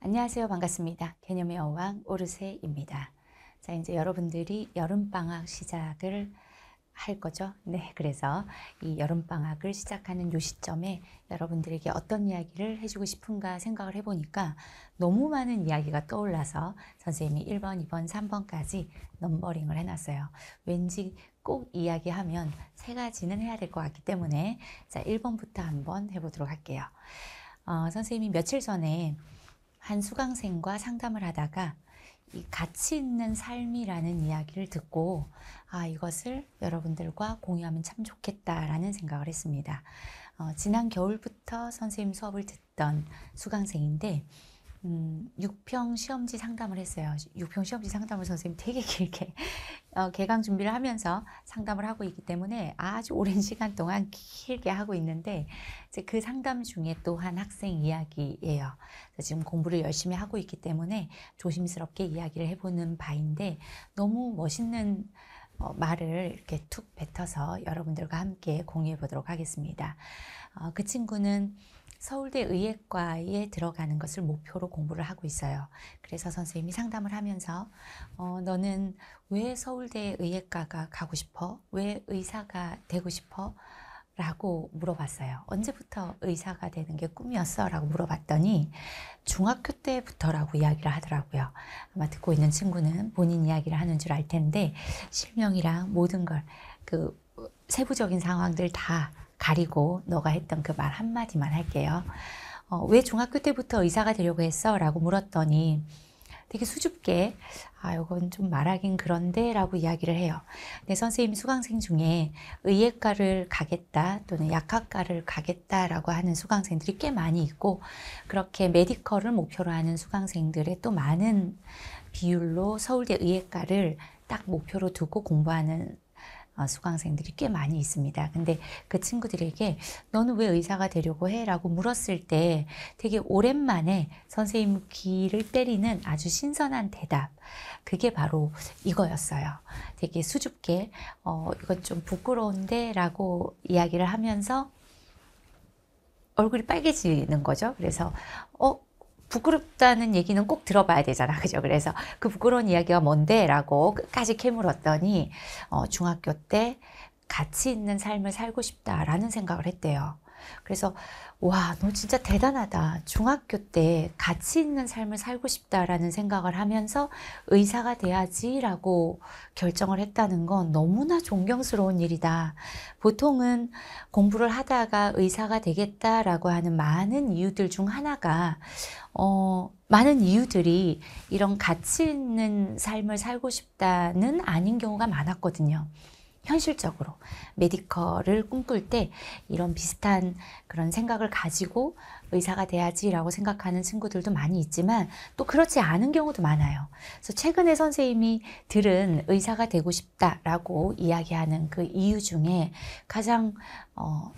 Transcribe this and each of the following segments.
안녕하세요. 반갑습니다. 개념의 어왕 오르세입니다. 자, 이제 여러분들이 여름방학 시작을 할 거죠. 네, 그래서 이 여름방학을 시작하는 요 시점에 여러분들에게 어떤 이야기를 해주고 싶은가 생각을 해보니까 너무 많은 이야기가 떠올라서 선생님이 1번, 2번, 3번까지 넘버링을 해놨어요. 왠지 꼭 이야기하면 세 가지는 해야 될 것 같기 때문에 자, 1번부터 한번 해보도록 할게요. 어, 선생님이 며칠 전에 한 수강생과 상담을 하다가 이 가치 있는 삶이라는 이야기를 듣고 아 이것을 여러분들과 공유하면 참 좋겠다라는 생각을 했습니다. 어, 지난 겨울부터 선생님 수업을 듣던 수강생인데 음, 6평 시험지 상담을 했어요. 6평 시험지 상담을 선생님 되게 길게 어, 개강 준비를 하면서 상담을 하고 있기 때문에 아주 오랜 시간 동안 길게 하고 있는데 이제 그 상담 중에 또한 학생 이야기예요. 지금 공부를 열심히 하고 있기 때문에 조심스럽게 이야기를 해보는 바인데 너무 멋있는 어, 말을 이렇게 툭 뱉어서 여러분들과 함께 공유해 보도록 하겠습니다. 어, 그 친구는 서울대 의예과에 들어가는 것을 목표로 공부를 하고 있어요. 그래서 선생님이 상담을 하면서 어, 너는 왜 서울대 의예과가 가고 싶어? 왜 의사가 되고 싶어? 라고 물어봤어요. 언제부터 의사가 되는 게 꿈이었어? 라고 물어봤더니 중학교 때부터라고 이야기를 하더라고요. 아마 듣고 있는 친구는 본인 이야기를 하는 줄 알 텐데 실명이랑 모든 걸 그 세부적인 상황들 다 가리고 너가 했던 그 말 한마디만 할게요. 어, 왜 중학교 때부터 의사가 되려고 했어? 라고 물었더니 되게 수줍게 아 이건 좀 말하긴 그런데 라고 이야기를 해요. 내 네, 선생님 수강생 중에 의예과를 가겠다 또는 약학과를 가겠다 라고 하는 수강생들이 꽤 많이 있고 그렇게 메디컬을 목표로 하는 수강생들의 또 많은 비율로 서울대 의예과를 딱 목표로 두고 공부하는 어, 수강생들이 꽤 많이 있습니다. 근데 그 친구들에게 너는 왜 의사가 되려고 해? 라고 물었을 때 되게 오랜만에 선생님 귀를 때리는 아주 신선한 대답. 그게 바로 이거였어요. 되게 수줍게, 어, 이건 좀 부끄러운데? 라고 이야기를 하면서 얼굴이 빨개지는 거죠. 그래서, 어, 부끄럽다는 얘기는 꼭 들어봐야 되잖아. 그죠? 그래서 그 부끄러운 이야기가 뭔데? 라고 끝까지 캐물었더니, 어, 중학교 때 가치 있는 삶을 살고 싶다라는 생각을 했대요. 그래서 와, 너 진짜 대단하다. 중학교 때 가치 있는 삶을 살고 싶다라는 생각을 하면서 의사가 돼야지라고 결정을 했다는 건 너무나 존경스러운 일이다. 보통은 공부를 하다가 의사가 되겠다라고 하는 많은 이유들 중 하나가 어, 많은 이유들이 이런 가치 있는 삶을 살고 싶다는 아닌 경우가 많았거든요. 현실적으로 메디컬을 꿈꿀 때 이런 비슷한 그런 생각을 가지고 의사가 돼야지라고 생각하는 친구들도 많이 있지만 또 그렇지 않은 경우도 많아요. 그래서 최근에 선생님이 들은 의사가 되고 싶다라고 이야기하는 그 이유 중에 가장 어,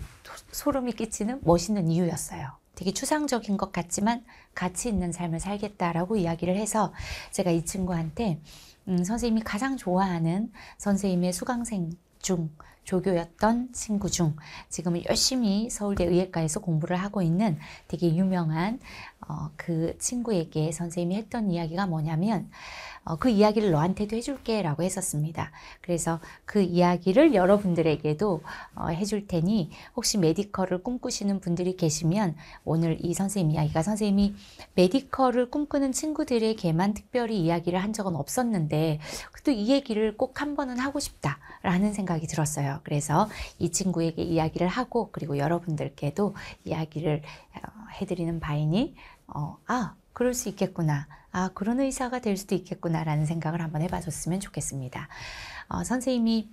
소름이 끼치는 멋있는 이유였어요. 되게 추상적인 것 같지만 가치 있는 삶을 살겠다라고 이야기를 해서 제가 이 친구한테 음, 선생님이 가장 좋아하는 선생님의 수강생 중 조교였던 친구 중 지금은 열심히 서울대 의예과에서 공부를 하고 있는 되게 유명한 어, 그 친구에게 선생님이 했던 이야기가 뭐냐면 어, 그 이야기를 너한테도 해줄게 라고 했었습니다. 그래서 그 이야기를 여러분들에게도 어, 해줄 테니 혹시 메디컬을 꿈꾸시는 분들이 계시면 오늘 이 선생님 이야기가 선생님이 메디컬을 꿈꾸는 친구들에게만 특별히 이야기를 한 적은 없었는데 또 이 얘기를 꼭 한 번은 하고 싶다라는 생각이 들었어요. 그래서 이 친구에게 이야기를 하고 그리고 여러분들께도 이야기를 어, 해드리는 바이니 어, 아, 그럴 수 있겠구나. 아, 그런 의사가 될 수도 있겠구나라는 생각을 한번 해봐줬으면 좋겠습니다. 어, 선생님이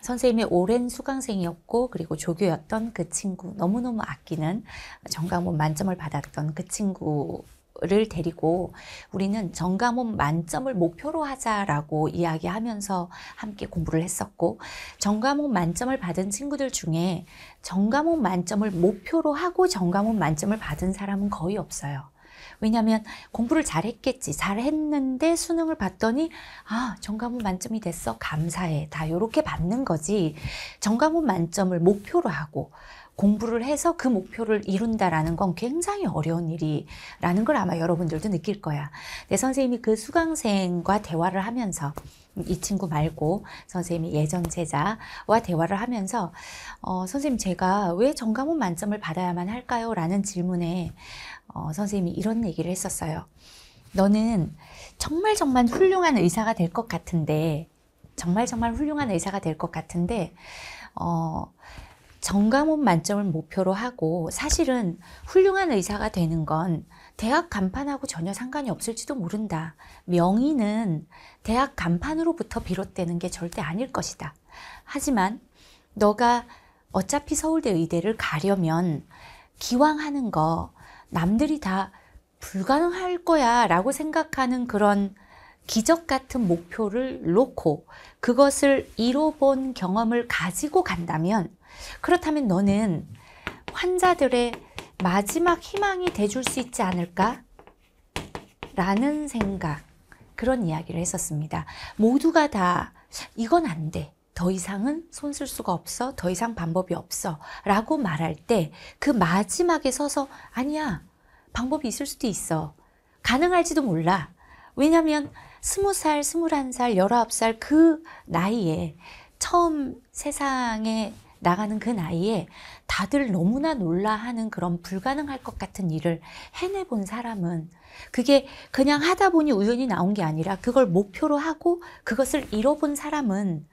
선생님의 오랜 수강생이었고 그리고 조교였던 그 친구 너무너무 아끼는 정강문 만점을 받았던 그 친구 를 데리고 우리는 정감문 만점을 목표로 하자라고 이야기하면서 함께 공부를 했었고 정감문 만점을 받은 친구들 중에 정감문 만점을 목표로 하고 정감문 만점을 받은 사람은 거의 없어요. 왜냐하면 공부를 잘했겠지 잘했는데 수능을 봤더니 아정감문 만점이 됐어 감사해 다 이렇게 받는 거지 정감문 만점을 목표로 하고 공부를 해서 그 목표를 이룬다라는 건 굉장히 어려운 일이라는 걸 아마 여러분들도 느낄 거야. 근 선생님이 그 수강생과 대화를 하면서 이 친구 말고 선생님이 예전 제자와 대화를 하면서 어, 선생님 제가 왜 정가문 만점을 받아야만 할까요? 라는 질문에 어, 선생님이 이런 얘기를 했었어요. 너는 정말 정말 훌륭한 의사가 될 것 같은데 정말 정말 훌륭한 의사가 될 것 같은데 어, 정감원 만점을 목표로 하고 사실은 훌륭한 의사가 되는 건 대학 간판하고 전혀 상관이 없을지도 모른다. 명의는 대학 간판으로부터 비롯되는 게 절대 아닐 것이다. 하지만 너가 어차피 서울대 의대를 가려면 기왕 하는 거 남들이 다 불가능할 거야 라고 생각하는 그런 기적 같은 목표를 놓고 그것을 이뤄본 경험을 가지고 간다면 그렇다면 너는 환자들의 마지막 희망이 돼줄 수 있지 않을까? 라는 생각, 그런 이야기를 했었습니다. 모두가 다 이건 안 돼. 더 이상은 손쓸 수가 없어. 더 이상 방법이 없어. 라고 말할 때 그 마지막에 서서 아니야. 방법이 있을 수도 있어. 가능할지도 몰라. 왜냐면 하 스무 살, 스물한 살, 열아홉 살 그 나이에 처음 세상에 나가는 그 나이에 다들 너무나 놀라하는 그런 불가능할 것 같은 일을 해내본 사람은 그게 그냥 하다 보니 우연히 나온 게 아니라 그걸 목표로 하고 그것을 잃어본 사람은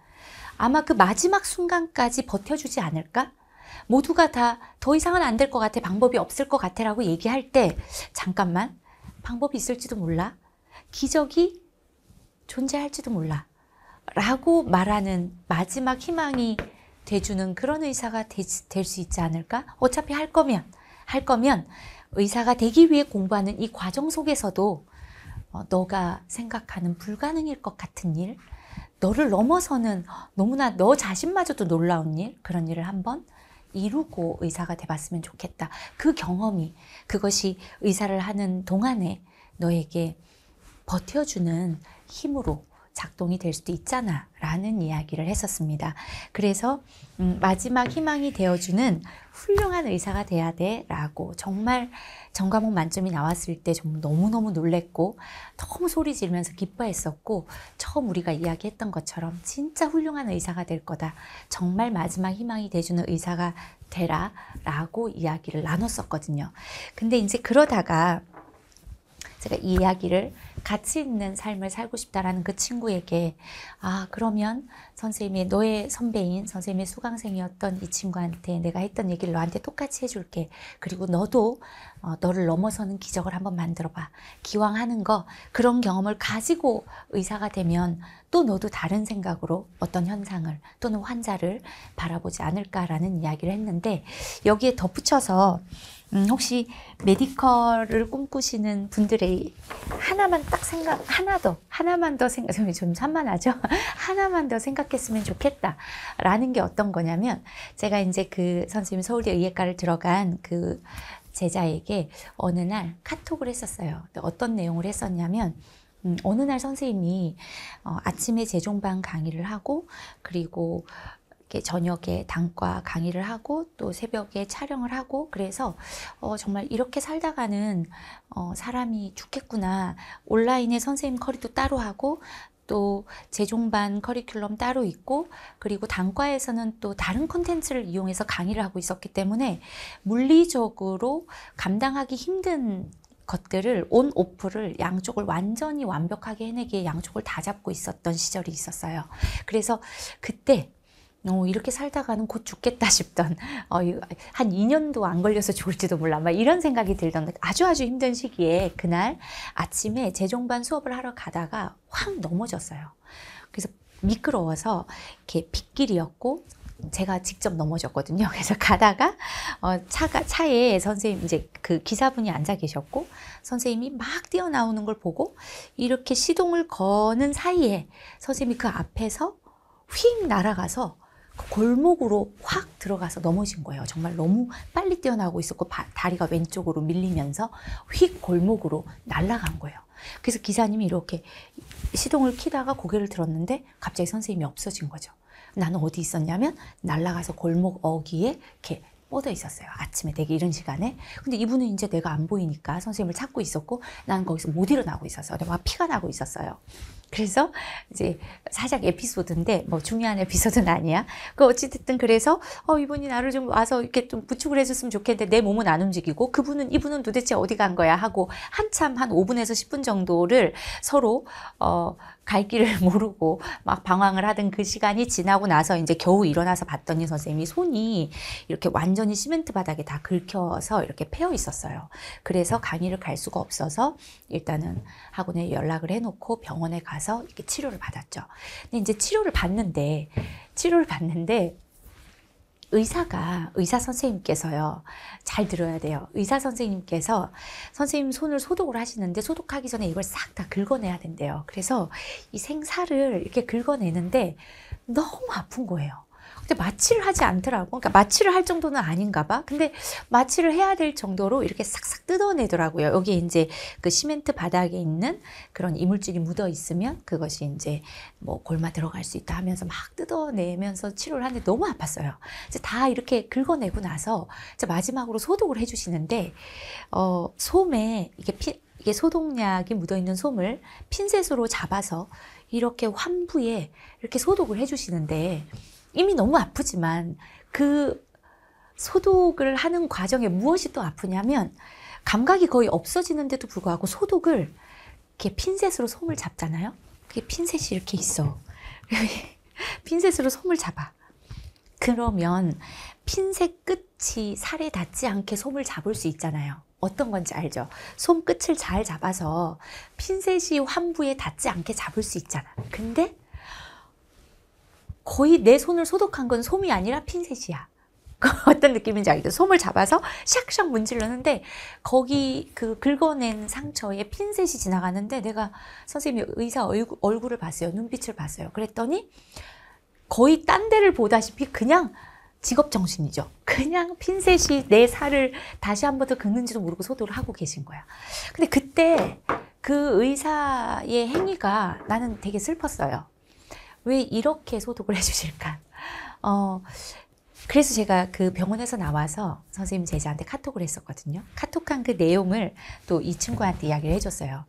아마 그 마지막 순간까지 버텨주지 않을까? 모두가 다 더 이상은 안 될 것 같아 방법이 없을 것 같아 라고 얘기할 때 잠깐만 방법이 있을지도 몰라 기적이 존재할지도 몰라 라고 말하는 마지막 희망이 돼주는 그런 의사가 될 수 있지 않을까? 어차피 할 거면 할 거면 의사가 되기 위해 공부하는 이 과정 속에서도 어, 너가 생각하는 불가능일 것 같은 일, 너를 넘어서는 너무나 너 자신마저도 놀라운 일, 그런 일을 한번 이루고 의사가 돼봤으면 좋겠다. 그 경험이 그것이 의사를 하는 동안에 너에게 버텨주는 힘으로 작동이 될 수도 있잖아 라는 이야기를 했었습니다. 그래서 음, 마지막 희망이 되어주는 훌륭한 의사가 돼야 돼 라고 정말 전과목 만점이 나왔을 때 정말 너무너무 놀랬고 너무 소리 지르면서 기뻐했었고 처음 우리가 이야기했던 것처럼 진짜 훌륭한 의사가 될 거다 정말 마지막 희망이 돼주는 의사가 되라 라고 이야기를 나눴었거든요. 근데 이제 그러다가 제가 이 이야기를 가치 있는 삶을 살고 싶다라는 그 친구에게 아 그러면 선생님이 너의 선배인 선생님의 수강생이었던 이 친구한테 내가 했던 얘기를 너한테 똑같이 해줄게 그리고 너도 어, 너를 넘어서는 기적을 한번 만들어봐 기왕 하는 거 그런 경험을 가지고 의사가 되면 또 너도 다른 생각으로 어떤 현상을 또는 환자를 바라보지 않을까라는 이야기를 했는데 여기에 덧붙여서 음, 혹시 메디컬을 꿈꾸시는 분들의 하나만 딱 생각, 하나 더, 하나만 더 생각, 좀 산만하죠? 하나만 더 생각했으면 좋겠다. 라는 게 어떤 거냐면, 제가 이제 그 선생님 서울대 의예과를 들어간 그 제자에게 어느 날 카톡을 했었어요. 어떤 내용을 했었냐면, 음, 어느 날 선생님이 어, 아침에 재종반 강의를 하고, 그리고 저녁에 단과 강의를 하고 또 새벽에 촬영을 하고 그래서 어, 정말 이렇게 살다가는 어, 사람이 죽겠구나 온라인에 선생님 커리도 따로 하고 또 재종반 커리큘럼 따로 있고 그리고 단과에서는 또 다른 콘텐츠를 이용해서 강의를 하고 있었기 때문에 물리적으로 감당하기 힘든 것들을 온 오프를 양쪽을 완전히 완벽하게 해내기에 양쪽을 다 잡고 있었던 시절이 있었어요. 그래서 그때 어, 이렇게 살다가는 곧 죽겠다 싶던 어, 한 2년도 안 걸려서 죽을지도 몰라 막 이런 생각이 들던 아주 아주 힘든 시기에 그날 아침에 재종반 수업을 하러 가다가 확 넘어졌어요. 그래서 미끄러워서 이렇게 빗길이었고 제가 직접 넘어졌거든요. 그래서 가다가 어, 차가 차에 선생님 이제 그 기사분이 앉아 계셨고 선생님이 막 뛰어나오는 걸 보고 이렇게 시동을 거는 사이에 선생님이 그 앞에서 휙 날아가서 골목으로 확 들어가서 넘어진 거예요. 정말 너무 빨리 뛰어나고 있었고 다리가 왼쪽으로 밀리면서 휙 골목으로 날아간 거예요. 그래서 기사님이 이렇게 시동을 키다가 고개를 들었는데 갑자기 선생님이 없어진 거죠. 나는 어디 있었냐면 날아가서 골목 어귀에 이렇게 뻗어 있었어요. 아침에 되게 이런 시간에. 근데 이분은 이제 내가 안 보이니까 선생님을 찾고 있었고 나는 거기서 못 일어나고 있었어요. 내가 피가 나고 있었어요. 그래서 이제 사작 에피소드인데 뭐 중요한 에피소드는 아니야. 그 어찌됐든 그래서 어 이분이 나를 좀 와서 이렇게 좀 부축을 해줬으면 좋겠는데 내 몸은 안 움직이고 그분은 이분은 도대체 어디 간 거야 하고 한참 한 5분에서 10분 정도를 서로 어갈 길을 모르고 막 방황을 하던 그 시간이 지나고 나서 이제 겨우 일어나서 봤더니 선생님이 손이 이렇게 완전히 시멘트 바닥에 다 긁혀서 이렇게 패여 있었어요. 그래서 강의를 갈 수가 없어서 일단은 학원에 연락을 해놓고 병원에 가서 이렇게 치료를 받았죠. 근데 이제 치료를 받는데 치료를 받는데 의사가 의사 선생님께서요 잘 들어야 돼요 의사 선생님께서 선생님 손을 소독을 하시는데 소독하기 전에 이걸 싹 다 긁어내야 된대요 그래서 이 생사를 이렇게 긁어내는데 너무 아픈 거예요 근데 마취를 하지 않더라고. 그러니까 마취를 할 정도는 아닌가 봐. 근데 마취를 해야 될 정도로 이렇게 싹싹 뜯어내더라고요. 여기 이제 그 시멘트 바닥에 있는 그런 이물질이 묻어 있으면 그것이 이제 뭐 골마 들어갈 수 있다 하면서 막 뜯어내면서 치료를 하는데 너무 아팠어요. 이제 다 이렇게 긁어내고 나서 이제 마지막으로 소독을 해주시는데 어, 솜에 이게 피, 이게 소독약이 묻어 있는 솜을 핀셋으로 잡아서 이렇게 환부에 이렇게 소독을 해주시는데 이미 너무 아프지만 그 소독을 하는 과정에 무엇이 또 아프냐면 감각이 거의 없어지는데도 불구하고 소독을 이렇게 핀셋으로 솜을 잡잖아요. 그게 핀셋이 이렇게 있어. 핀셋으로 솜을 잡아. 그러면 핀셋 끝이 살에 닿지 않게 솜을 잡을 수 있잖아요. 어떤 건지 알죠? 솜 끝을 잘 잡아서 핀셋이 환부에 닿지 않게 잡을 수 있잖아. 근데 거의 내 손을 소독한 건 솜이 아니라 핀셋이야. 어떤 느낌인지 알죠 솜을 잡아서 샥샥 문질렀는데 거기 그 긁어낸 상처에 핀셋이 지나가는데 내가 선생님이 의사 얼굴, 얼굴을 봤어요. 눈빛을 봤어요. 그랬더니 거의 딴 데를 보다시피 그냥 직업정신이죠. 그냥 핀셋이 내 살을 다시 한 번 더 긁는지도 모르고 소독을 하고 계신 거야. 근데 그때 그 의사의 행위가 나는 되게 슬펐어요. 왜 이렇게 소독을 해주실까? 어, 그래서 제가 그 병원에서 나와서 선생님 제자한테 카톡을 했었거든요. 카톡한 그 내용을 또 이 친구한테 이야기를 해줬어요.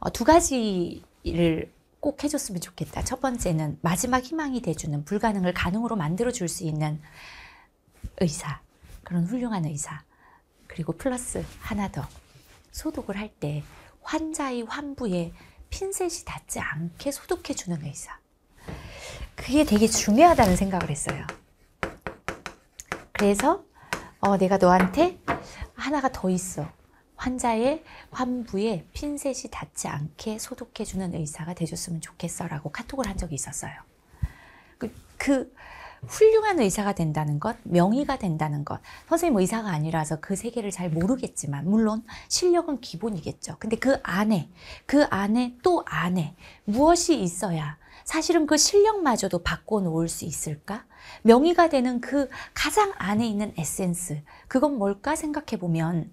어, 두 가지를 꼭 해줬으면 좋겠다. 첫 번째는 마지막 희망이 돼주는 불가능을 가능으로 만들어줄 수 있는 의사. 그런 훌륭한 의사. 그리고 플러스 하나 더. 소독을 할 때 환자의 환부에 핀셋이 닿지 않게 소독해주는 의사. 그게 되게 중요하다는 생각을 했어요. 그래서 어, 내가 너한테 하나가 더 있어. 환자의 환부에 핀셋이 닿지 않게 소독해주는 의사가 되줬으면 좋겠어 라고 카톡을 한 적이 있었어요. 그, 그 훌륭한 의사가 된다는 것, 명의가 된다는 것. 선생님 의사가 아니라서 그 세계를 잘 모르겠지만, 물론 실력은 기본이겠죠. 근데 그 안에, 그 안에 또 안에 무엇이 있어야 사실은 그 실력마저도 바꿔놓을 수 있을까? 명의가 되는 그 가장 안에 있는 에센스, 그건 뭘까 생각해 보면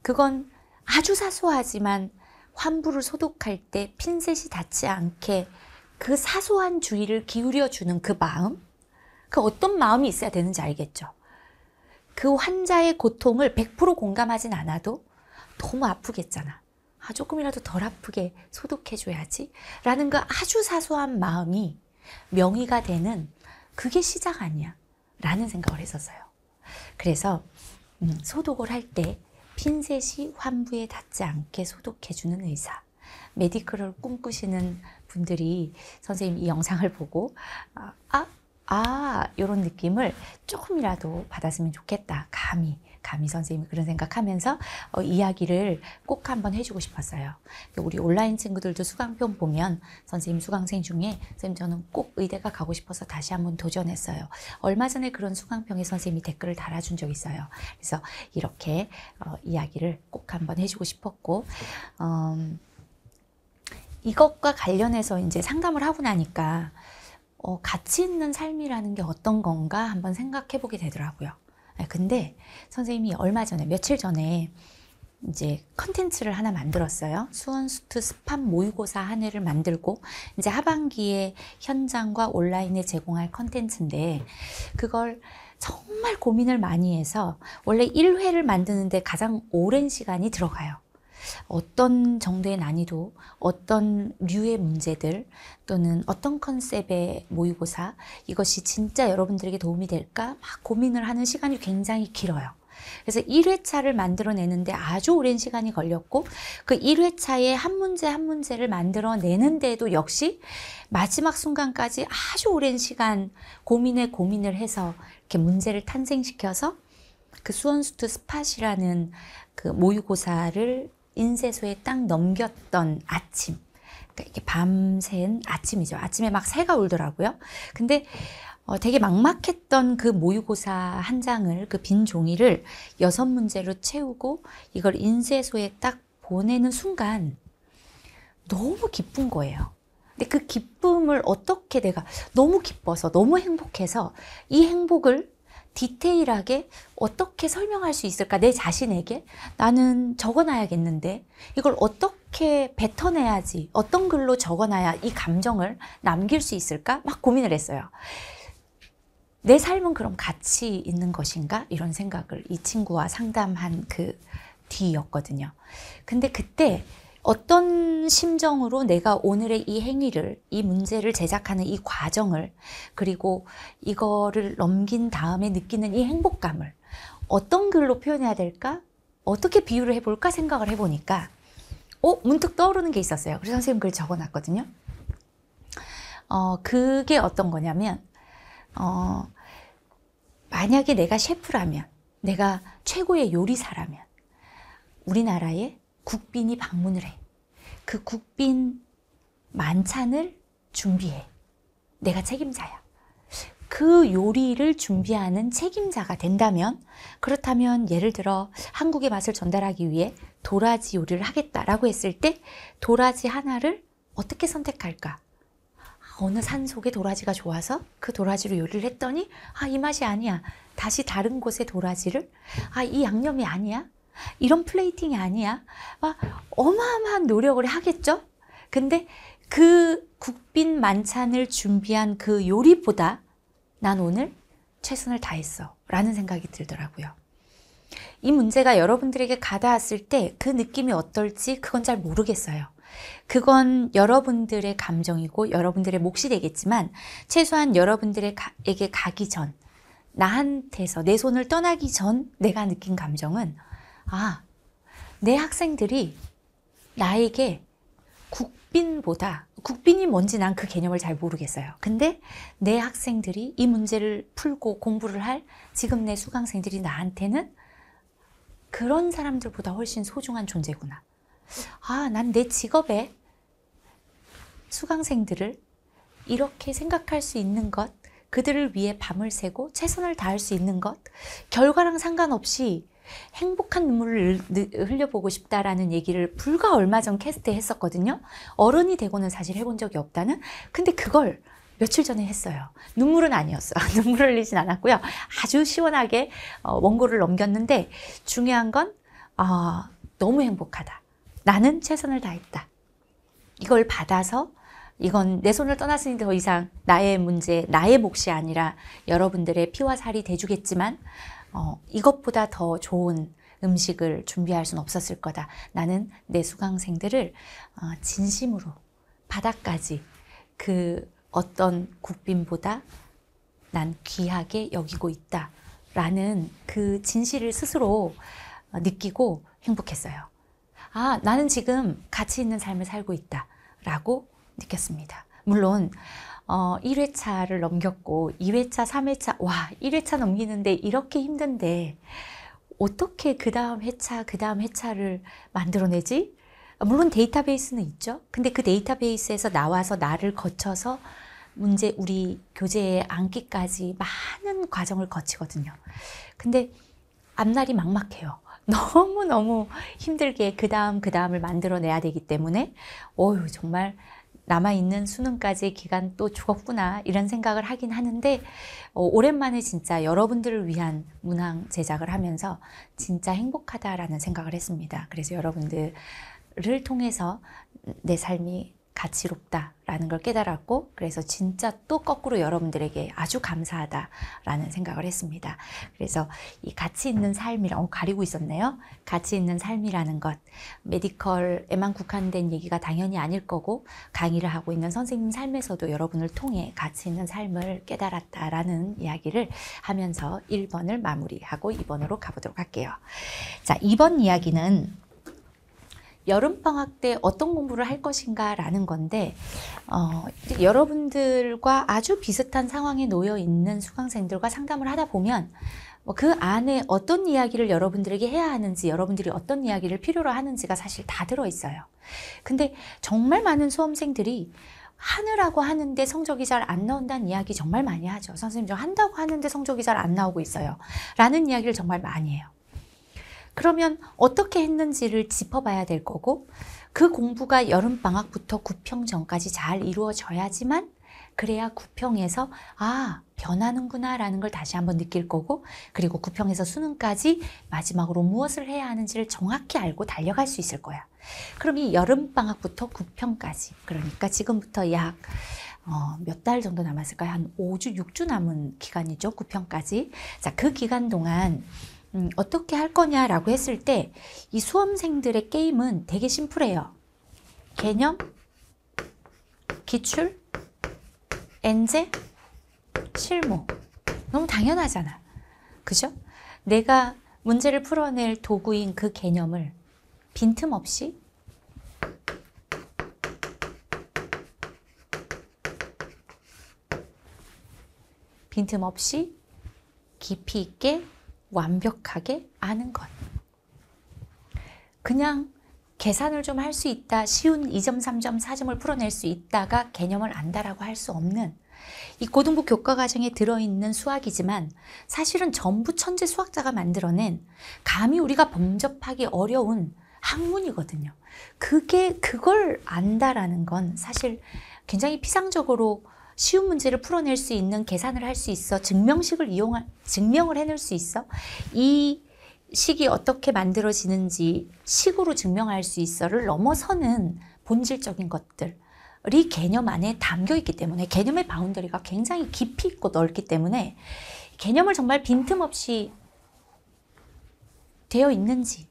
그건 아주 사소하지만 환부를 소독할 때 핀셋이 닿지 않게 그 사소한 주의를 기울여 주는 그 마음? 그 어떤 마음이 있어야 되는지 알겠죠? 그 환자의 고통을 100% 공감하진 않아도 너무 아프겠잖아. 아, 조금이라도 덜 아프게 소독해줘야지. 라는 그 아주 사소한 마음이 명의가 되는 그게 시작 아니야. 라는 생각을 했었어요. 그래서 음, 소독을 할 때 핀셋이 환부에 닿지 않게 소독해주는 의사. 메디컬을 꿈꾸시는 분들이 선생님 이 영상을 보고 아, 아, 이런 아, 느낌을 조금이라도 받았으면 좋겠다. 감히 감히 선생님이 그런 생각하면서 어, 이야기를 꼭 한번 해주고 싶었어요. 우리 온라인 친구들도 수강편 보면 선생님 수강생 중에 선생님 저는 꼭 의대가 가고 싶어서 다시 한번 도전했어요. 얼마 전에 그런 수강평에 선생님이 댓글을 달아준 적 있어요. 그래서 이렇게 어, 이야기를 꼭 한번 해주고 싶었고 음, 이것과 관련해서 이제 상담을 하고 나니까 어, 가치 있는 삶이라는 게 어떤 건가 한번 생각해 보게 되더라고요. 아, 근데 선생님이 얼마 전에 며칠 전에 이제 컨텐츠를 하나 만들었어요. 수원수트 스팟 모의고사 한 해를 만들고 이제 하반기에 현장과 온라인에 제공할 컨텐츠인데 그걸 정말 고민을 많이 해서 원래 1회를 만드는데 가장 오랜 시간이 들어가요. 어떤 정도의 난이도, 어떤 류의 문제들 또는 어떤 컨셉의 모의고사 이것이 진짜 여러분들에게 도움이 될까 막 고민을 하는 시간이 굉장히 길어요. 그래서 1회차를 만들어내는데 아주 오랜 시간이 걸렸고 그 1회차에 한 문제 한 문제를 만들어내는데도 역시 마지막 순간까지 아주 오랜 시간 고민에 고민을 해서 이렇게 문제를 탄생시켜서 그 수원수트 스팟이라는 그 모의고사를 인쇄소에 딱 넘겼던 아침. 그러니까 이게 밤샌 아침이죠. 아침에 막 새가 울더라고요. 근데 어, 되게 막막했던 그 모의고사 한 장을 그 빈 종이를 여섯 문제로 채우고 이걸 인쇄소에 딱 보내는 순간 너무 기쁜 거예요. 근데 그 기쁨을 어떻게 내가 너무 기뻐서 너무 행복해서 이 행복을 디테일하게 어떻게 설명할 수 있을까? 내 자신에게 나는 적어놔야겠는데 이걸 어떻게 뱉어내야지 어떤 글로 적어놔야 이 감정을 남길 수 있을까? 막 고민을 했어요. 내 삶은 그럼 가치 있는 것인가? 이런 생각을 이 친구와 상담한 그 뒤였거든요. 근데 그때 어떤 심정으로 내가 오늘의 이 행위를, 이 문제를 제작하는 이 과정을, 그리고 이거를 넘긴 다음에 느끼는 이 행복감을 어떤 글로 표현해야 될까? 어떻게 비유를 해볼까 생각을 해보니까, 어, 문득 떠오르는 게 있었어요. 그래서 선생님 글 적어 놨거든요. 어, 그게 어떤 거냐면, 어, 만약에 내가 셰프라면, 내가 최고의 요리사라면, 우리나라에 국빈이 방문을 해. 그 국빈 만찬을 준비해. 내가 책임자야. 그 요리를 준비하는 책임자가 된다면 그렇다면 예를 들어 한국의 맛을 전달하기 위해 도라지 요리를 하겠다라고 했을 때 도라지 하나를 어떻게 선택할까? 어느 산 속에 도라지가 좋아서 그 도라지로 요리를 했더니 아 이 맛이 아니야 다시 다른 곳의 도라지를 아 이 양념이 아니야 이런 플레이팅이 아니야. 막 아, 어마어마한 노력을 하겠죠? 근데 그 국빈 만찬을 준비한 그 요리보다 난 오늘 최선을 다했어. 라는 생각이 들더라고요. 이 문제가 여러분들에게 가닿았을 때 그 느낌이 어떨지 그건 잘 모르겠어요. 그건 여러분들의 감정이고 여러분들의 몫이 되겠지만 최소한 여러분들에게 가기 전 나한테서 내 손을 떠나기 전 내가 느낀 감정은 아, 내 학생들이 나에게 국빈보다 국빈이 뭔지 난 그 개념을 잘 모르겠어요. 근데 내 학생들이 이 문제를 풀고 공부를 할 지금 내 수강생들이 나한테는 그런 사람들보다 훨씬 소중한 존재구나. 아, 난 내 직업에 수강생들을 이렇게 생각할 수 있는 것, 그들을 위해 밤을 새고 최선을 다할 수 있는 것, 결과랑 상관없이 행복한 눈물을 흘려보고 싶다라는 얘기를 불과 얼마 전 캐스트에 했었거든요. 어른이 되고는 사실 해본 적이 없다는. 근데 그걸 며칠 전에 했어요. 눈물은 아니었어. 눈물 흘리진 않았고요. 아주 시원하게 어, 원고를 넘겼는데 중요한 건 아, 너무 행복하다. 나는 최선을 다했다. 이걸 받아서 이건 내 손을 떠났으니 더 이상 나의 문제, 나의 몫이 아니라 여러분들의 피와 살이 돼주겠지만 어, 이것보다 더 좋은 음식을 준비할 수는 없었을 거다. 나는 내 수강생들을 어, 진심으로 바닥까지 그 어떤 국빈보다 난 귀하게 여기고 있다. 라는 그 진실을 스스로 어, 느끼고 행복했어요. 아, 나는 지금 가치 있는 삶을 살고 있다. 라고 느꼈습니다. 물론, 어, 1회차를 넘겼고 2회차, 3회차, 와 1회차 넘기는데 이렇게 힘든데 어떻게 그 다음 회차, 그 다음 회차를 만들어내지? 물론 데이터베이스는 있죠. 근데 그 데이터베이스에서 나와서 나를 거쳐서 문제, 우리 교재에 앉기까지 많은 과정을 거치거든요. 근데 앞날이 막막해요. 너무너무 힘들게 그 다음, 그 다음을 만들어내야 되기 때문에, 어휴, 정말 남아있는 수능까지 기간 또 죽었구나 이런 생각을 하긴 하는데 어, 오랜만에 진짜 여러분들을 위한 문항 제작을 하면서 진짜 행복하다라는 생각을 했습니다. 그래서 여러분들을 통해서 내 삶이 가치롭다라는 걸 깨달았고 그래서 진짜 또 거꾸로 여러분들에게 아주 감사하다라는 생각을 했습니다. 그래서 이 가치 있는 삶이랑 어, 가리고 있었네요. 가치 있는 삶이라는 것 메디컬에만 국한된 얘기가 당연히 아닐 거고 강의를 하고 있는 선생님 삶에서도 여러분을 통해 가치 있는 삶을 깨달았다라는 이야기를 하면서 1번을 마무리하고 2번으로 가보도록 할게요. 자, 2번 이야기는 여름방학 때 어떤 공부를 할 것인가 라는 건데 어, 여러분들과 아주 비슷한 상황에 놓여 있는 수강생들과 상담을 하다 보면 뭐 그 안에 어떤 이야기를 여러분들에게 해야 하는지 여러분들이 어떤 이야기를 필요로 하는지가 사실 다 들어있어요 근데 정말 많은 수험생들이 하느라고 하는데 성적이 잘 안 나온다는 이야기 정말 많이 하죠 선생님 저 한다고 하는데 성적이 잘 안 나오고 있어요 라는 이야기를 정말 많이 해요 그러면 어떻게 했는지를 짚어봐야 될 거고 그 공부가 여름방학부터 구평 전까지 잘 이루어져야지만 그래야 구평에서 아 변하는구나 라는 걸 다시 한번 느낄 거고 그리고 구평에서 수능까지 마지막으로 무엇을 해야 하는지를 정확히 알고 달려갈 수 있을 거야 그럼 이 여름방학부터 구평까지 그러니까 지금부터 약 어, 몇 달 정도 남았을까요? 한 5주, 6주 남은 기간이죠. 구평까지. 자, 그 기간 동안 음, 어떻게 할 거냐라고 했을 때 이 수험생들의 게임은 되게 심플해요. 개념, 기출, 엔제, 실무. 너무 당연하잖아. 그죠? 내가 문제를 풀어낼 도구인 그 개념을 빈틈없이 빈틈없이 깊이 있게 완벽하게 아는 것. 그냥 계산을 좀 할 수 있다, 쉬운 2점, 3점, 4점을 풀어낼 수 있다가 개념을 안다라고 할 수 없는 이 고등부 교과 과정에 들어있는 수학이지만 사실은 전부 천재 수학자가 만들어낸 감히 우리가 범접하기 어려운 학문이거든요. 그게 그걸 안다라는 건 사실 굉장히 피상적으로 쉬운 문제를 풀어낼 수 있는 계산을 할 수 있어 증명식을 이용한 증명을 해낼 수 있어 이 식이 어떻게 만들어지는지 식으로 증명할 수 있어를 넘어서는 본질적인 것들이 개념 안에 담겨 있기 때문에 개념의 바운더리가 굉장히 깊이 있고 넓기 때문에 개념을 정말 빈틈없이 되어 있는지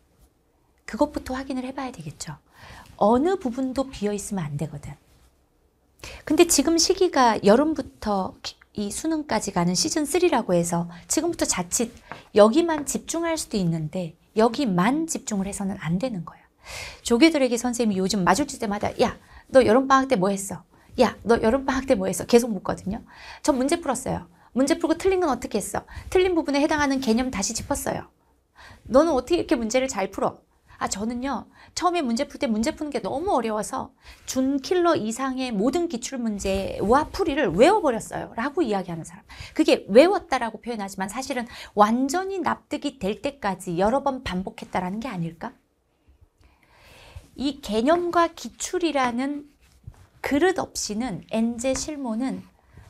그것부터 확인을 해봐야 되겠죠. 어느 부분도 비어 있으면 안 되거든. 근데 지금 시기가 여름부터 이 수능까지 가는 시즌 3라고 해서 지금부터 자칫 여기만 집중할 수도 있는데 여기만 집중을 해서는 안 되는 거야. 조교들에게 선생님이 요즘 마주칠 때마다 야, 너 여름방학 때 뭐 했어? 야, 너 여름방학 때 뭐 했어? 계속 묻거든요. 전 문제 풀었어요. 문제 풀고 틀린 건 어떻게 했어? 틀린 부분에 해당하는 개념 다시 짚었어요. 너는 어떻게 이렇게 문제를 잘 풀어? 아 저는요 처음에 문제 풀 때 문제 푸는 게 너무 어려워서 준킬러 이상의 모든 기출문제와 풀이를 외워버렸어요 라고 이야기하는 사람 그게 외웠다라고 표현하지만 사실은 완전히 납득이 될 때까지 여러 번 반복했다라는 게 아닐까? 이 개념과 기출이라는 그릇 없이는 엔제 실모는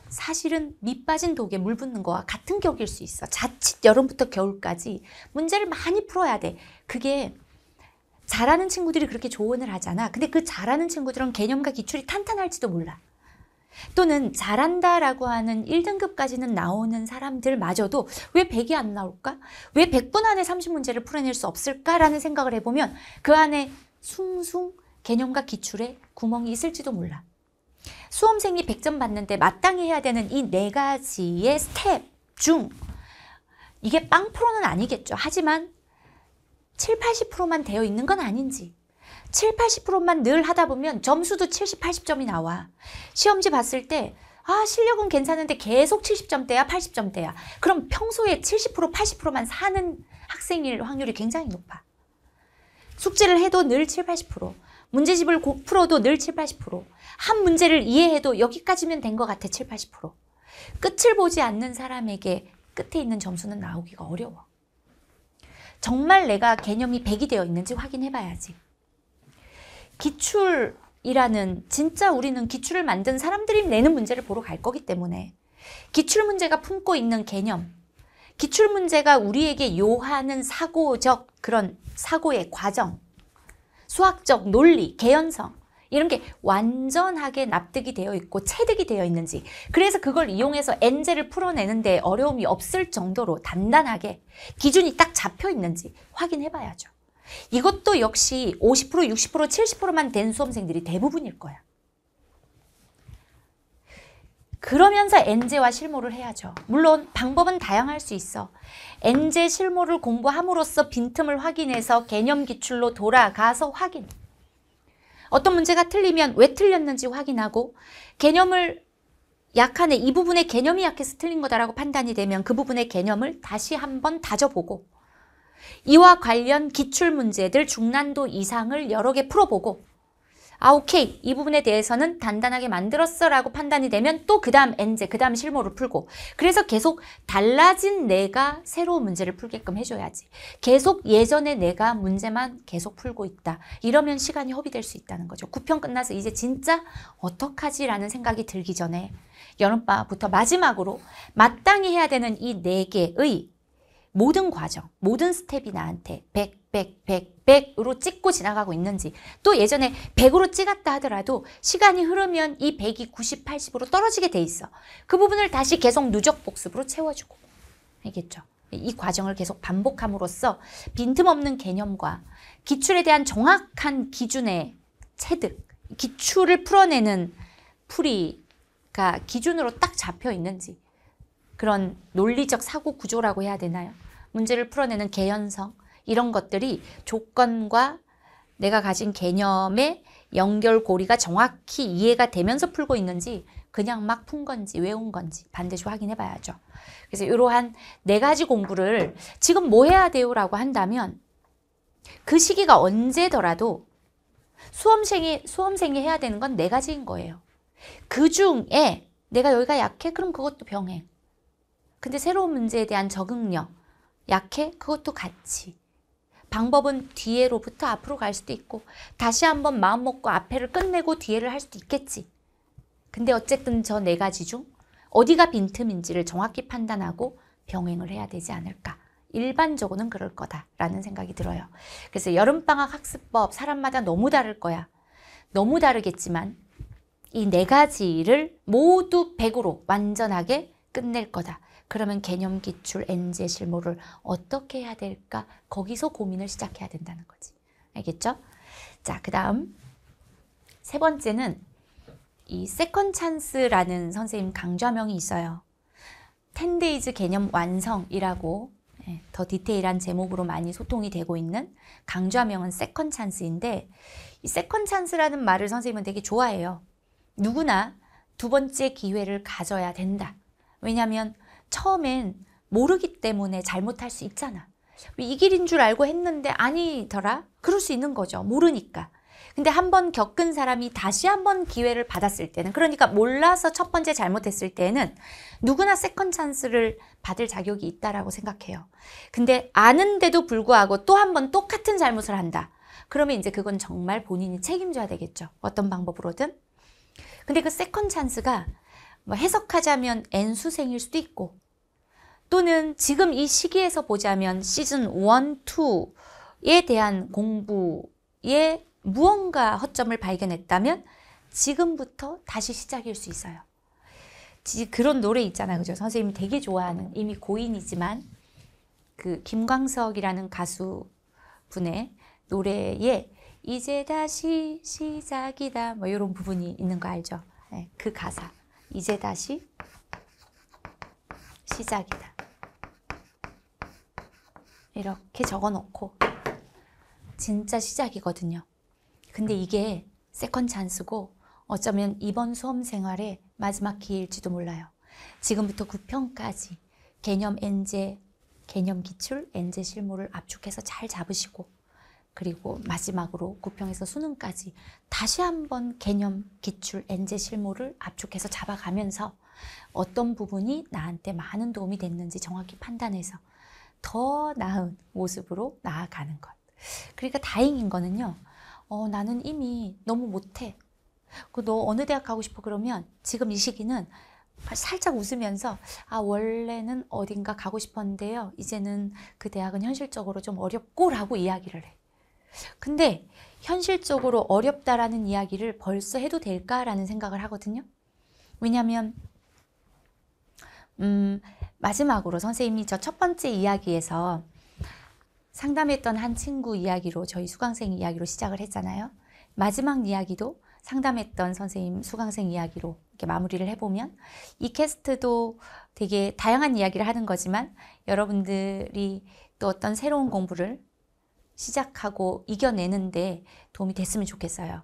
사실은 밑 빠진 독에 물 붓는 거와 같은 격일 수 있어. 자칫 여름부터 겨울까지 문제를 많이 풀어야 돼. 그게 잘하는 친구들이 그렇게 조언을 하잖아. 근데 그 잘하는 친구들은 개념과 기출이 탄탄할지도 몰라. 또는 잘한다라고 하는 1등급까지는 나오는 사람들마저도 왜 100이 안 나올까? 왜 100분 안에 30문제를 풀어낼 수 없을까라는 생각을 해보면 그 안에 숭숭 개념과 기출에 구멍이 있을지도 몰라. 수험생이 100점 받는데 마땅히 해야 되는 이 네 가지의 스텝 중 이게 빵프로는 아니겠죠. 하지만 7, 80%만 되어 있는 건 아닌지 7, 80%만 늘 하다 보면 점수도 70, 80점이 나와. 시험지 봤을 때 아, 실력은 괜찮은데 계속 70점대야, 80점대야. 그럼 평소에 70%, 80%만 사는 학생일 확률이 굉장히 높아. 숙제를 해도 늘 7, 80%. 문제집을 고, 풀어도 늘 7, 80%. 한 문제를 이해해도 여기까지면 된 것 같아, 7, 80%. 끝을 보지 않는 사람에게 끝에 있는 점수는 나오기가 어려워. 정말 내가 개념이 100이 되어 있는지 확인해 봐야지. 기출이라는 진짜 우리는 기출을 만든 사람들이 내는 문제를 보러 갈 거기 때문에 기출 문제가 품고 있는 개념, 기출 문제가 우리에게 요하는 사고적 그런 사고의 과정, 수학적 논리, 개연성 이런 게 완전하게 납득이 되어 있고 체득이 되어 있는지 그래서 그걸 이용해서 엔제를 풀어내는데 어려움이 없을 정도로 단단하게 기준이 딱 잡혀 있는지 확인해 봐야죠. 이것도 역시 50%, 60%, 70%만 된 수험생들이 대부분일 거야. 그러면서 엔제와 실무를 해야죠. 물론 방법은 다양할 수 있어. 엔제 실무를 공부함으로써 빈틈을 확인해서 개념 기출로 돌아가서 확인. 어떤 문제가 틀리면 왜 틀렸는지 확인하고 개념을 약한네이 부분의 개념이 약해서 틀린 거다라고 판단이 되면 그 부분의 개념을 다시 한번 다져보고 이와 관련 기출 문제들 중난도 이상을 여러 개 풀어보고 아 오케이 이 부분에 대해서는 단단하게 만들었어 라고 판단이 되면 또 그 다음 엔제 그 다음 실무를 풀고 그래서 계속 달라진 내가 새로운 문제를 풀게끔 해줘야지 계속 예전의 내가 문제만 계속 풀고 있다 이러면 시간이 허비될 수 있다는 거죠 9편 끝나서 이제 진짜 어떡하지 라는 생각이 들기 전에 여름바부터 마지막으로 마땅히 해야 되는 이4 개의 모든 과정, 모든 스텝이 나한테 100, 100, 100, 100으로 찍고 지나가고 있는지 또 예전에 100으로 찍었다 하더라도 시간이 흐르면 이 100이 90, 80으로 떨어지게 돼 있어. 그 부분을 다시 계속 누적 복습으로 채워주고 알겠죠? 이 과정을 계속 반복함으로써 빈틈없는 개념과 기출에 대한 정확한 기준의 체득, 기출을 풀어내는 풀이가 기준으로 딱 잡혀 있는지 그런 논리적 사고 구조라고 해야 되나요? 문제를 풀어내는 개연성, 이런 것들이 조건과 내가 가진 개념의 연결고리가 정확히 이해가 되면서 풀고 있는지 그냥 막 푼 건지 외운 건지 반드시 확인해 봐야죠. 그래서 이러한 네 가지 공부를 지금 뭐 해야 돼요? 라고 한다면 그 시기가 언제더라도 수험생이, 수험생이 해야 되는 건 네 가지인 거예요. 그 중에 내가 여기가 약해? 그럼 그것도 병행. 근데 새로운 문제에 대한 적응력, 약해? 그것도 같이. 방법은 뒤에로부터 앞으로 갈 수도 있고 다시 한번 마음 먹고 앞에를 끝내고 뒤에를 할 수도 있겠지. 근데 어쨌든 저 네 가지 중 어디가 빈틈인지를 정확히 판단하고 병행을 해야 되지 않을까. 일반적으로는 그럴 거다라는 생각이 들어요. 그래서 여름방학 학습법 사람마다 너무 다를 거야. 너무 다르겠지만 이 네 가지를 모두 100으로 완전하게 끝낼 거다. 그러면 개념 기출, 엔제 실무를 어떻게 해야 될까? 거기서 고민을 시작해야 된다는 거지. 알겠죠? 자, 그 다음 세 번째는 이 세컨 찬스라는 선생님 강좌명이 있어요. 10데이즈 개념 완성이라고 예, 더 디테일한 제목으로 많이 소통이 되고 있는 강좌명은 세컨 찬스인데 이 세컨 찬스라는 말을 선생님은 되게 좋아해요. 누구나 두 번째 기회를 가져야 된다. 왜냐하면 처음엔 모르기 때문에 잘못할 수 있잖아. 이 길인 줄 알고 했는데 아니더라? 그럴 수 있는 거죠. 모르니까. 근데 한 번 겪은 사람이 다시 한 번 기회를 받았을 때는 그러니까 몰라서 첫 번째 잘못했을 때는 누구나 세컨 찬스를 받을 자격이 있다라고 생각해요. 근데 아는데도 불구하고 또 한 번 똑같은 잘못을 한다. 그러면 이제 그건 정말 본인이 책임져야 되겠죠. 어떤 방법으로든. 근데 그 세컨 찬스가 뭐 해석하자면 N수생일 수도 있고 또는 지금 이 시기에서 보자면 시즌 1, 2에 대한 공부에 무언가 허점을 발견했다면 지금부터 다시 시작일 수 있어요. 그런 노래 있잖아, 그죠? 선생님이 되게 좋아하는 이미 고인이지만 그 김광석이라는 가수 분의 노래에 이제 다시 시작이다 뭐 이런 부분이 있는 거 알죠? 네, 그 가사. 이제 다시 시작이다. 이렇게 적어 놓고 진짜 시작이거든요. 근데 이게 세컨 찬스고 어쩌면 이번 수험 생활의 마지막 기회일지도 몰라요. 지금부터 9편까지 개념 엔제, 개념 기출, 엔제 실무를 압축해서 잘 잡으시고 그리고 마지막으로 구평에서 수능까지 다시 한번 개념, 기출, 엔제 실무를 압축해서 잡아가면서 어떤 부분이 나한테 많은 도움이 됐는지 정확히 판단해서 더 나은 모습으로 나아가는 것. 그러니까 다행인 거는요. 어, 나는 이미 너무 못해. 그 너 어느 대학 가고 싶어 그러면 지금 이 시기는 살짝 웃으면서 아 원래는 어딘가 가고 싶었는데요. 이제는 그 대학은 현실적으로 좀 어렵고라고 이야기를 해. 근데 현실적으로 어렵다라는 이야기를 벌써 해도 될까라는 생각을 하거든요. 왜냐하면 음, 마지막으로 선생님이 저 첫 번째 이야기에서 상담했던 한 친구 이야기로 저희 수강생 이야기로 시작을 했잖아요. 마지막 이야기도 상담했던 선생님 수강생 이야기로 이렇게 마무리를 해보면 이 캐스트도 되게 다양한 이야기를 하는 거지만 여러분들이 또 어떤 새로운 공부를 시작하고 이겨내는데 도움이 됐으면 좋겠어요.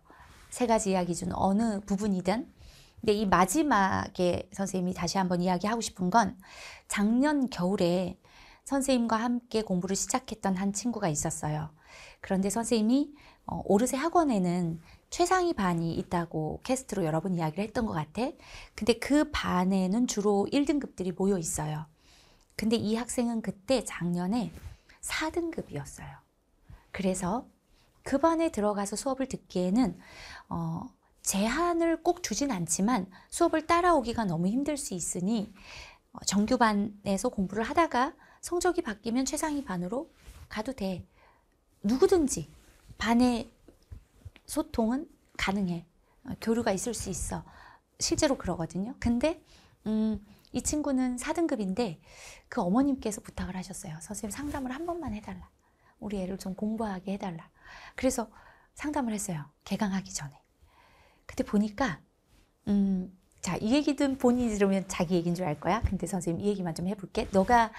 세 가지 이야기 중 어느 부분이든. 근데 이 마지막에 선생님이 다시 한번 이야기하고 싶은 건 작년 겨울에 선생님과 함께 공부를 시작했던 한 친구가 있었어요. 그런데 선생님이 어, 오르세 학원에는 최상위 반이 있다고 캐스트로 여러 분 이야기를 했던 것 같아. 근데 그 반에는 주로 1등급들이 모여 있어요. 근데 이 학생은 그때 작년에 4등급이었어요. 그래서 그 반에 들어가서 수업을 듣기에는 어, 제한을 꼭 주진 않지만 수업을 따라오기가 너무 힘들 수 있으니 어, 정규반에서 공부를 하다가 성적이 바뀌면 최상위 반으로 가도 돼. 누구든지 반의 소통은 가능해. 어, 교류가 있을 수 있어. 실제로 그러거든요. 근데 음, 이 친구는 4등급인데 그 어머님께서 부탁을 하셨어요. 선생님 상담을 한 번만 해달라. 우리 애를 좀 공부하게 해달라. 그래서 상담을 했어요. 개강하기 전에. 그때 보니까, 음, 자, 이 얘기든 본인이 들으면 자기 얘기인 줄 알 거야. 근데 선생님 이 얘기만 좀 해볼게. 너가,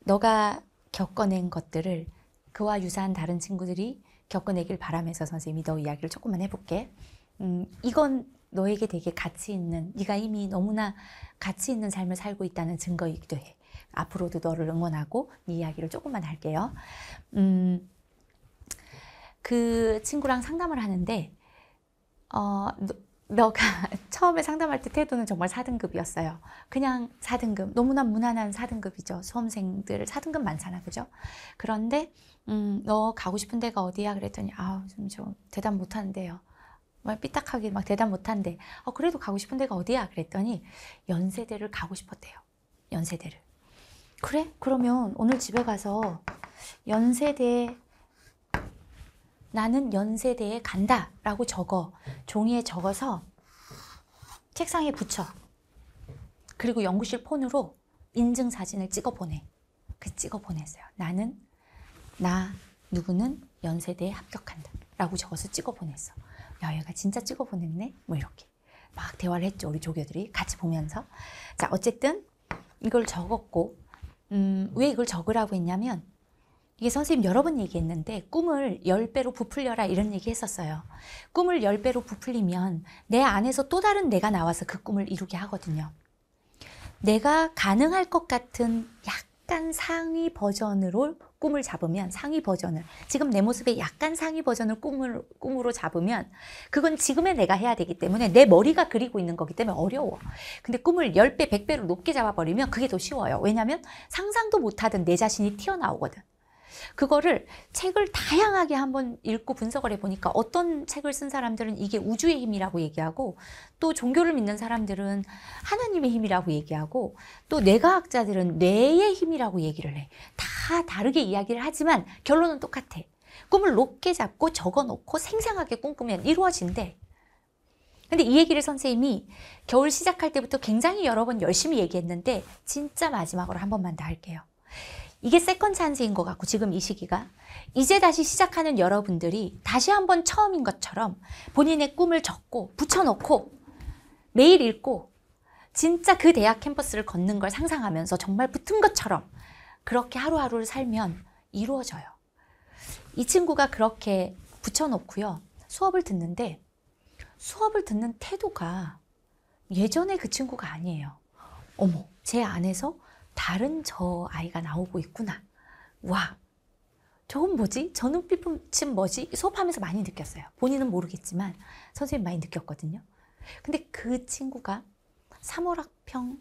너가 겪어낸 것들을 그와 유사한 다른 친구들이 겪어내길 바라면서 선생님이 너 이야기를 조금만 해볼게. 음, 이건 너에게 되게 가치 있는, 네가 이미 너무나 가치 있는 삶을 살고 있다는 증거이기도 해. 앞으로도 너를 응원하고 이 이야기를 조금만 할게요. 음, 그 친구랑 상담을 하는데 어, 너, 가 처음에 상담할 때 태도는 정말 4등급이었어요. 그냥 4등급, 너무나 무난한 4등급이죠. 수험생들 4등급 많잖아, 그죠? 그런데 음, 너 가고 싶은 데가 어디야? 그랬더니 아우 좀, 좀 대답 못하는요막 삐딱하게 막 대답 못한데 어, 그래도 가고 싶은 데가 어디야? 그랬더니 연세대를 가고 싶었대요. 연세대를. 그래? 그러면 오늘 집에 가서 연세대 나는 연세대에 간다 라고 적어 종이에 적어서 책상에 붙여 그리고 연구실 폰으로 인증 사진을 찍어 보내 그 찍어 보냈어요 나는 나 누구는 연세대에 합격한다 라고 적어서 찍어 보냈어 야 얘가 진짜 찍어 보냈네 뭐 이렇게 막 대화를 했죠 우리 조교들이 같이 보면서 자 어쨌든 이걸 적었고 음, 왜 이걸 적으라고 했냐면 이게 선생님 여러 번 얘기했는데 꿈을 10배로 부풀려라 이런 얘기 했었어요. 꿈을 10배로 부풀리면 내 안에서 또 다른 내가 나와서 그 꿈을 이루게 하거든요. 내가 가능할 것 같은 약간 약간 상위 버전으로 꿈을 잡으면 상위 버전을 지금 내 모습의 약간 상위 버전을 꿈을, 꿈으로 잡으면 그건 지금의 내가 해야 되기 때문에 내 머리가 그리고 있는 거기 때문에 어려워 근데 꿈을 10배 100배로 높게 잡아버리면 그게 더 쉬워요 왜냐면 상상도 못하던 내 자신이 튀어나오거든 그거를 책을 다양하게 한번 읽고 분석을 해보니까 어떤 책을 쓴 사람들은 이게 우주의 힘이라고 얘기하고 또 종교를 믿는 사람들은 하나님의 힘이라고 얘기하고 또 뇌과학자들은 뇌의 힘이라고 얘기를 해. 다 다르게 이야기를 하지만 결론은 똑같아. 꿈을 높게 잡고 적어놓고 생생하게 꿈꾸면 이루어진대. 근데 이 얘기를 선생님이 겨울 시작할 때부터 굉장히 여러 번 열심히 얘기했는데 진짜 마지막으로 한 번만 더 할게요. 이게 세컨 찬스인 것 같고 지금 이 시기가 이제 다시 시작하는 여러분들이 다시 한번 처음인 것처럼 본인의 꿈을 적고 붙여놓고 매일 읽고 진짜 그 대학 캠퍼스를 걷는 걸 상상하면서 정말 붙은 것처럼 그렇게 하루하루를 살면 이루어져요. 이 친구가 그렇게 붙여놓고요. 수업을 듣는데 수업을 듣는 태도가 예전에그 친구가 아니에요. 어머, 제 안에서 다른 저 아이가 나오고 있구나. 와, 저건 뭐지? 저 눈빛은 뭐지? 수업하면서 많이 느꼈어요. 본인은 모르겠지만 선생님 많이 느꼈거든요. 근데 그 친구가 3월 학평,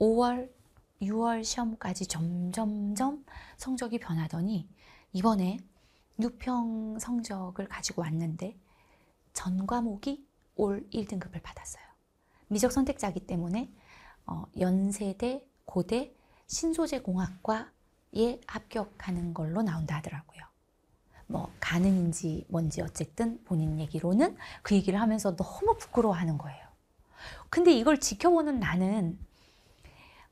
5월, 6월 시험까지 점점점 성적이 변하더니 이번에 6평 성적을 가지고 왔는데 전 과목이 올 1등급을 받았어요. 미적 선택자기 때문에 어, 연세대 고대 신소재공학과에 합격하는 걸로 나온다 하더라고요. 뭐 가능인지 뭔지 어쨌든 본인 얘기로는 그 얘기를 하면서 너무 부끄러워하는 거예요. 근데 이걸 지켜보는 나는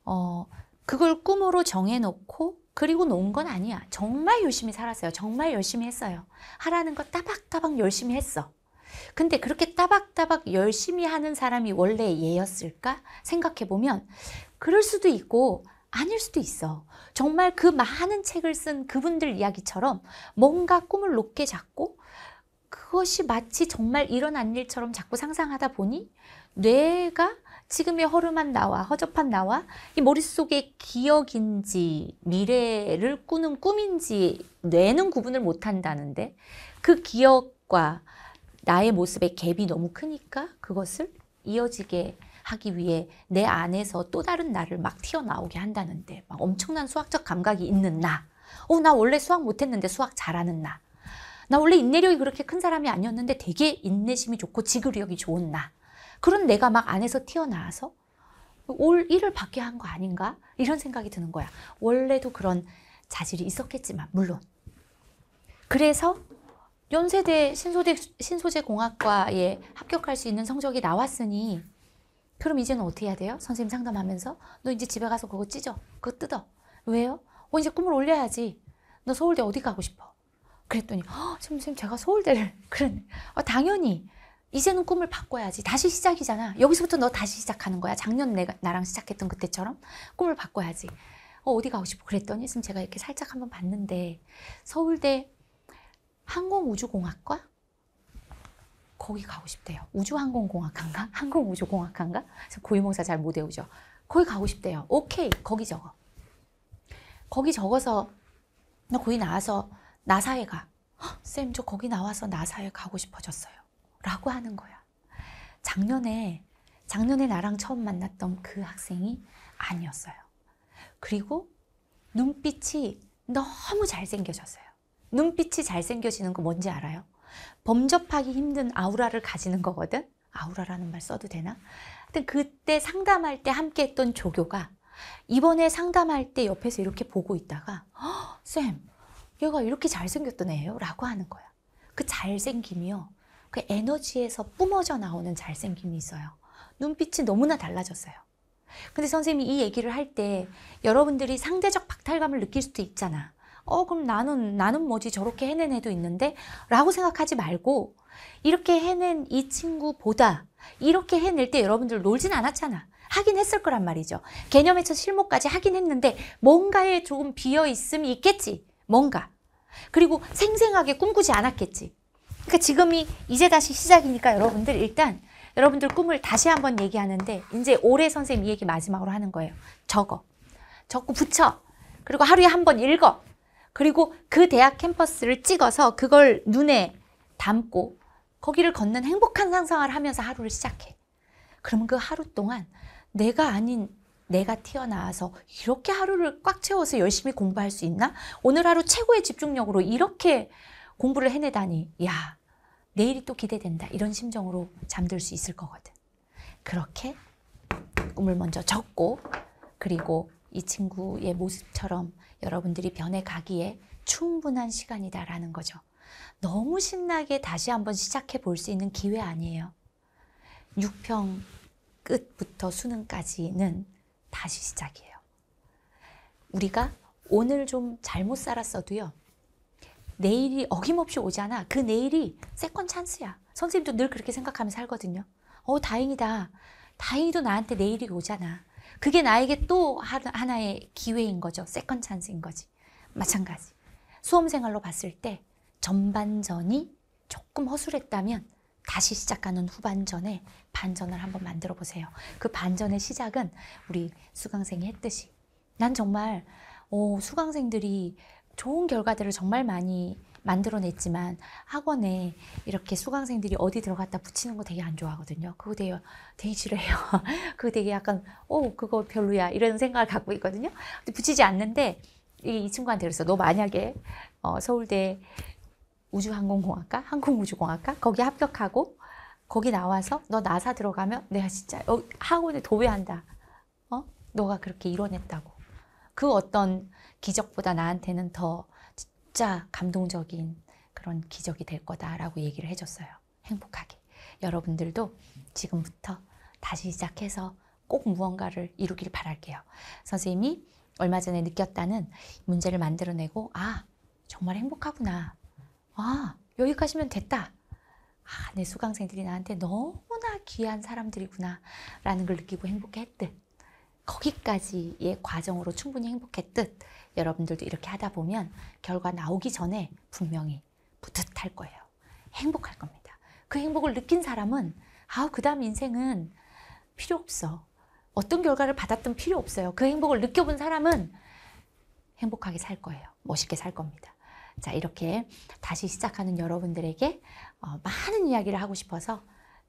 어 그걸 꿈으로 정해놓고 그리고 놓은 건 아니야. 정말 열심히 살았어요. 정말 열심히 했어요. 하라는 거 따박따박 열심히 했어. 근데 그렇게 따박따박 열심히 하는 사람이 원래 얘였을까? 생각해보면 그럴 수도 있고 아닐 수도 있어. 정말 그 많은 책을 쓴 그분들 이야기처럼 뭔가 꿈을 높게 잡고 그것이 마치 정말 일어난 일처럼 자꾸 상상하다 보니 뇌가 지금의 허름한 나와 허접한 나와 이 머릿속의 기억인지 미래를 꾸는 꿈인지 뇌는 구분을 못한다는데 그 기억과 나의 모습의 갭이 너무 크니까 그것을 이어지게 하기 위해 내 안에서 또 다른 나를 막 튀어나오게 한다는데 막 엄청난 수학적 감각이 있는 나. 어, 나 원래 수학 못했는데 수학 잘하는 나. 나 원래 인내력이 그렇게 큰 사람이 아니었는데 되게 인내심이 좋고 지구력이 좋은 나. 그런 내가 막 안에서 튀어나와서 올 일을 받게 한 거 아닌가? 이런 생각이 드는 거야. 원래도 그런 자질이 있었겠지만, 물론. 그래서 연세대 신소대, 신소재공학과에 합격할 수 있는 성적이 나왔으니 그럼 이제는 어떻게 해야 돼요? 선생님 상담하면서 너 이제 집에 가서 그거 찢어. 그거 뜯어. 왜요? 어, 이제 꿈을 올려야지. 너 서울대 어디 가고 싶어? 그랬더니 어, 선생님 제가 서울대를 그랬네. 어, 당연히 이제는 꿈을 바꿔야지. 다시 시작이잖아. 여기서부터 너 다시 시작하는 거야. 작년 내가 나랑 시작했던 그때처럼 꿈을 바꿔야지. 어, 어디 가고 싶어? 그랬더니 지금 제가 이렇게 살짝 한번 봤는데 서울대 항공우주공학과 거기 가고 싶대요. 우주항공공학과인가? 항공우주공학과인가? 고유명사 잘 못 외우죠. 거기 가고 싶대요. 오케이, 거기 적어. 거기 적어서 나 거기 나와서 나사에 가. 쌤, 저 거기 나와서 나사에 가고 싶어졌어요. 라고 하는 거야. 작년에, 작년에 나랑 처음 만났던 그 학생이 아니었어요. 그리고 눈빛이 너무 잘생겨졌어요. 눈빛이 잘생겨지는 거 뭔지 알아요? 범접하기 힘든 아우라를 가지는 거거든. 아우라라는 말 써도 되나? 하여튼 그때 상담할 때 함께 했던 조교가 이번에 상담할 때 옆에서 이렇게 보고 있다가 쌤, 얘가 이렇게 잘생겼던 애예요? 라고 하는 거야. 그 잘생김이요. 그 에너지에서 뿜어져 나오는 잘생김이 있어요. 눈빛이 너무나 달라졌어요. 근데 선생님이 이 얘기를 할 때 여러분들이 상대적 박탈감을 느낄 수도 있잖아. 어 그럼 나는 나는 뭐지 저렇게 해낸 애도 있는데 라고 생각하지 말고 이렇게 해낸 이 친구보다 이렇게 해낼 때 여러분들 놀진 않았잖아 하긴 했을 거란 말이죠 개념에서 실무까지 하긴 했는데 뭔가에 조금 비어있음이 있겠지 뭔가 그리고 생생하게 꿈꾸지 않았겠지 그러니까 지금이 이제 다시 시작이니까 여러분들 일단 여러분들 꿈을 다시 한번 얘기하는데 이제 올해 선생님 이 얘기 마지막으로 하는 거예요 적어 적고 붙여 그리고 하루에 한 번 읽어 그리고 그 대학 캠퍼스를 찍어서 그걸 눈에 담고 거기를 걷는 행복한 상상을 하면서 하루를 시작해. 그러면 그 하루 동안 내가 아닌 내가 튀어나와서 이렇게 하루를 꽉 채워서 열심히 공부할 수 있나? 오늘 하루 최고의 집중력으로 이렇게 공부를 해내다니, 야, 내일이 또 기대된다. 이런 심정으로 잠들 수 있을 거거든. 그렇게 꿈을 먼저 적고, 그리고 이 친구의 모습처럼 여러분들이 변해가기에 충분한 시간이다라는 거죠. 너무 신나게 다시 한번 시작해 볼 수 있는 기회 아니에요. 6평 끝부터 수능까지는 다시 시작이에요. 우리가 오늘 좀 잘못 살았어도요. 내일이 어김없이 오잖아. 그 내일이 세컨 찬스야. 선생님도 늘 그렇게 생각하며 살거든요. 어, 다행이다. 다행히도 나한테 내일이 오잖아. 그게 나에게 또 하나의 기회인 거죠. 세컨 찬스인 거지. 마찬가지. 수험생활로 봤을 때 전반전이 조금 허술했다면 다시 시작하는 후반전에 반전을 한번 만들어 보세요. 그 반전의 시작은 우리 수강생이 했듯이 난 정말 오, 수강생들이 좋은 결과들을 정말 많이 만들어냈지만 학원에 이렇게 수강생들이 어디 들어갔다 붙이는 거 되게 안 좋아하거든요. 그거 되게, 되지싫해요 그거 되게 약간, 오, 어, 그거 별로야. 이런 생각을 갖고 있거든요. 근데 붙이지 않는데, 이, 이 친구한테 그랬서너 만약에 어, 서울대 우주항공공학과, 항공우주공학과, 거기 합격하고, 거기 나와서 너 나사 들어가면 내가 진짜 어, 학원에 도배한다. 어? 너가 그렇게 이뤄냈다고. 그 어떤 기적보다 나한테는 더 진짜 감동적인 그런 기적이 될 거다라고 얘기를 해줬어요. 행복하게. 여러분들도 지금부터 다시 시작해서 꼭 무언가를 이루길 바랄게요. 선생님이 얼마 전에 느꼈다는 문제를 만들어내고, 아, 정말 행복하구나. 아, 여기까지면 됐다. 아, 내 수강생들이 나한테 너무나 귀한 사람들이구나. 라는 걸 느끼고 행복했듯. 거기까지의 과정으로 충분히 행복했듯. 여러분들도 이렇게 하다 보면 결과 나오기 전에 분명히 뿌듯할 거예요. 행복할 겁니다. 그 행복을 느낀 사람은 아, 그 다음 인생은 필요 없어. 어떤 결과를 받았든 필요 없어요. 그 행복을 느껴본 사람은 행복하게 살 거예요. 멋있게 살 겁니다. 자, 이렇게 다시 시작하는 여러분들에게 어, 많은 이야기를 하고 싶어서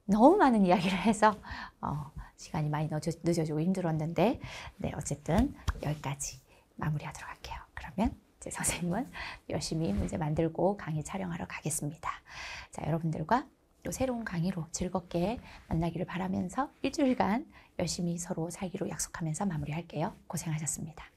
너무 많은 이야기를 해서 어, 시간이 많이 늦어, 지고 힘들었는데 네 어쨌든 여기까지 마무리하도록 할게요. 그러면 이제 선생님은 열심히 문제 만들고 강의 촬영하러 가겠습니다. 자, 여러분들과 또 새로운 강의로 즐겁게 만나기를 바라면서 일주일간 열심히 서로 살기로 약속하면서 마무리할게요. 고생하셨습니다.